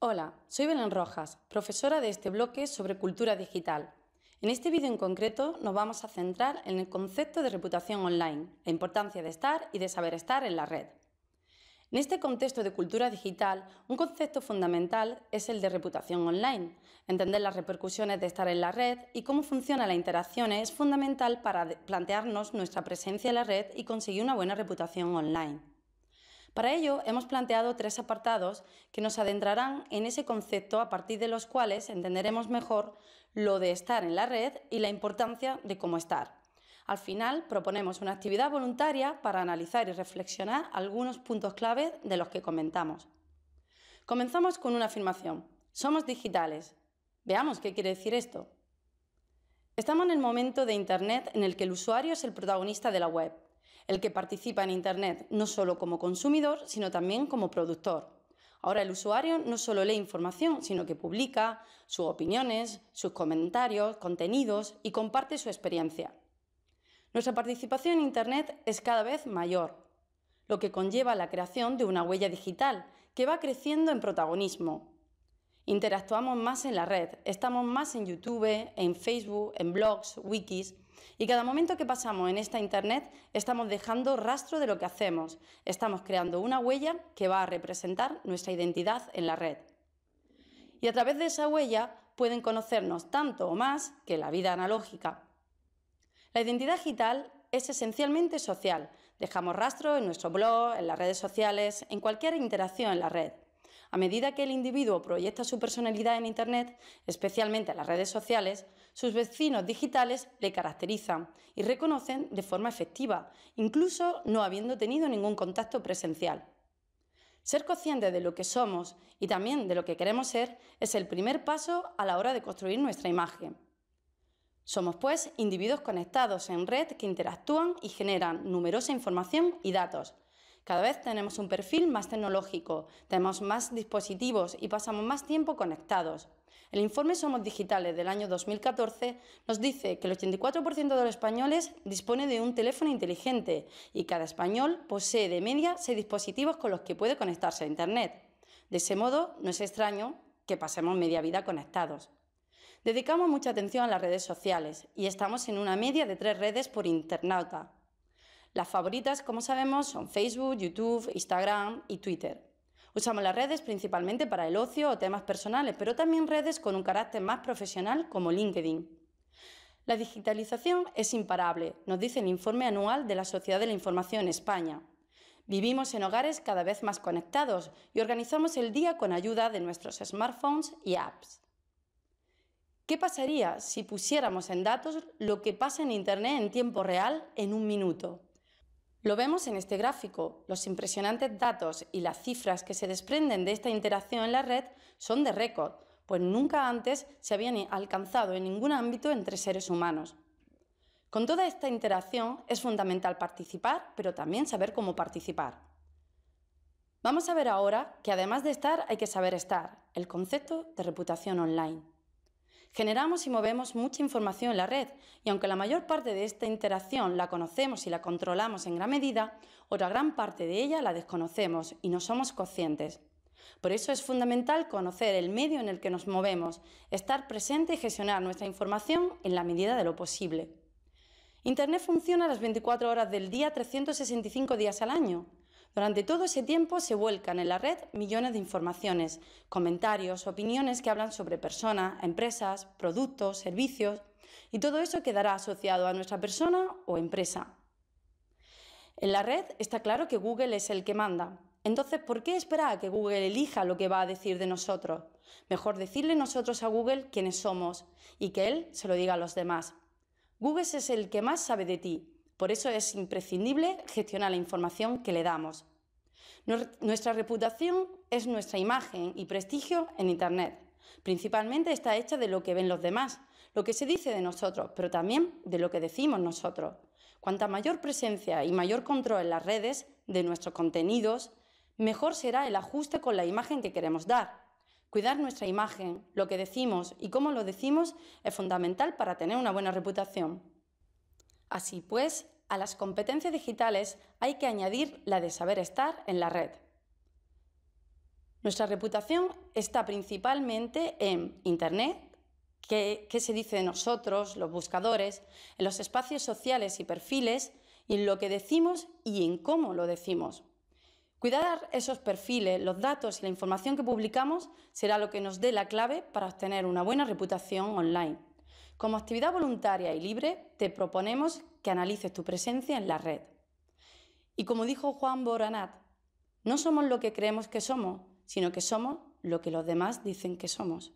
Hola, soy Belén Rojas, profesora de este bloque sobre cultura digital. En este vídeo en concreto nos vamos a centrar en el concepto de reputación online, la importancia de estar y de saber estar en la red. En este contexto de cultura digital, un concepto fundamental es el de reputación online. Entender las repercusiones de estar en la red y cómo funciona la interacción es fundamental para plantearnos nuestra presencia en la red y conseguir una buena reputación online. Para ello, hemos planteado tres apartados que nos adentrarán en ese concepto a partir de los cuales entenderemos mejor lo de estar en la red y la importancia de cómo estar. Al final, proponemos una actividad voluntaria para analizar y reflexionar algunos puntos clave de los que comentamos. Comenzamos con una afirmación. Somos digitales. Veamos qué quiere decir esto. Estamos en el momento de Internet en el que el usuario es el protagonista de la web el que participa en Internet no solo como consumidor, sino también como productor. Ahora el usuario no solo lee información, sino que publica sus opiniones, sus comentarios, contenidos y comparte su experiencia. Nuestra participación en Internet es cada vez mayor, lo que conlleva la creación de una huella digital que va creciendo en protagonismo. Interactuamos más en la red, estamos más en YouTube, en Facebook, en blogs, wikis, y cada momento que pasamos en esta Internet estamos dejando rastro de lo que hacemos, estamos creando una huella que va a representar nuestra identidad en la red. Y a través de esa huella pueden conocernos tanto o más que la vida analógica. La identidad digital es esencialmente social. Dejamos rastro en nuestro blog, en las redes sociales, en cualquier interacción en la red. A medida que el individuo proyecta su personalidad en Internet, especialmente en las redes sociales, sus vecinos digitales le caracterizan y reconocen de forma efectiva, incluso no habiendo tenido ningún contacto presencial. Ser consciente de lo que somos y también de lo que queremos ser es el primer paso a la hora de construir nuestra imagen. Somos pues individuos conectados en red que interactúan y generan numerosa información y datos, cada vez tenemos un perfil más tecnológico, tenemos más dispositivos y pasamos más tiempo conectados. El informe Somos Digitales del año 2014 nos dice que el 84% de los españoles dispone de un teléfono inteligente y cada español posee de media seis dispositivos con los que puede conectarse a Internet. De ese modo, no es extraño que pasemos media vida conectados. Dedicamos mucha atención a las redes sociales y estamos en una media de tres redes por internauta. Las favoritas, como sabemos, son Facebook, YouTube, Instagram y Twitter. Usamos las redes principalmente para el ocio o temas personales, pero también redes con un carácter más profesional como LinkedIn. La digitalización es imparable, nos dice el informe anual de la Sociedad de la Información España. Vivimos en hogares cada vez más conectados y organizamos el día con ayuda de nuestros smartphones y apps. ¿Qué pasaría si pusiéramos en datos lo que pasa en Internet en tiempo real en un minuto? Lo vemos en este gráfico. Los impresionantes datos y las cifras que se desprenden de esta interacción en la red son de récord, pues nunca antes se habían alcanzado en ningún ámbito entre seres humanos. Con toda esta interacción es fundamental participar, pero también saber cómo participar. Vamos a ver ahora que además de estar hay que saber estar, el concepto de reputación online. Generamos y movemos mucha información en la red y aunque la mayor parte de esta interacción la conocemos y la controlamos en gran medida, otra gran parte de ella la desconocemos y no somos conscientes. Por eso es fundamental conocer el medio en el que nos movemos, estar presente y gestionar nuestra información en la medida de lo posible. Internet funciona las 24 horas del día, 365 días al año. Durante todo ese tiempo se vuelcan en la red millones de informaciones, comentarios, opiniones que hablan sobre personas, empresas, productos, servicios y todo eso quedará asociado a nuestra persona o empresa. En la red está claro que Google es el que manda. Entonces, ¿por qué esperar a que Google elija lo que va a decir de nosotros? Mejor decirle nosotros a Google quiénes somos y que él se lo diga a los demás. Google es el que más sabe de ti, por eso es imprescindible gestionar la información que le damos. Nuestra reputación es nuestra imagen y prestigio en Internet. Principalmente está hecha de lo que ven los demás, lo que se dice de nosotros, pero también de lo que decimos nosotros. Cuanta mayor presencia y mayor control en las redes de nuestros contenidos, mejor será el ajuste con la imagen que queremos dar. Cuidar nuestra imagen, lo que decimos y cómo lo decimos es fundamental para tener una buena reputación. Así pues, a las competencias digitales hay que añadir la de saber estar en la red. Nuestra reputación está principalmente en Internet, qué, se dice de nosotros, los buscadores, en los espacios sociales y perfiles, y en lo que decimos y en cómo lo decimos. Cuidar esos perfiles, los datos y la información que publicamos será lo que nos dé la clave para obtener una buena reputación online. Como actividad voluntaria y libre, te proponemos que analices tu presencia en la red. Y como dijo Juan Boranat, no somos lo que creemos que somos, sino que somos lo que los demás dicen que somos.